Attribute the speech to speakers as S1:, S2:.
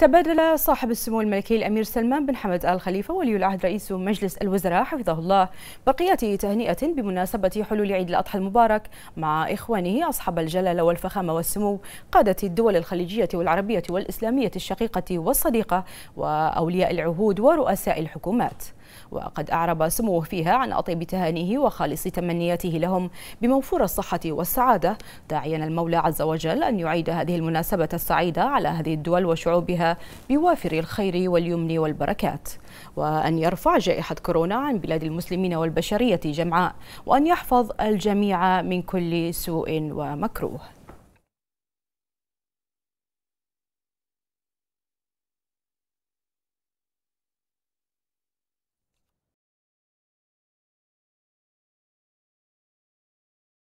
S1: تبادل صاحب السمو الملكي الأمير سلمان بن حمد آل خليفة ولي العهد رئيس مجلس الوزراء حفظه الله بقيه تهنئة بمناسبة حلول عيد الأضحى المبارك مع إخوانه أصحاب الجلالة والفخامة والسمو قادة الدول الخليجية والعربية والإسلامية الشقيقة والصديقة وأولياء العهود ورؤساء الحكومات وقد أعرب سموه فيها عن أطيب تهانيه وخالص تمنياته لهم بموفور الصحة والسعادة داعيا المولى عز وجل أن يعيد هذه المناسبة السعيدة على هذه الدول وشعوبها بوافر الخير واليمن والبركات وأن يرفع جائحة كورونا عن بلاد المسلمين والبشرية جمعاء وأن يحفظ الجميع من كل سوء ومكروه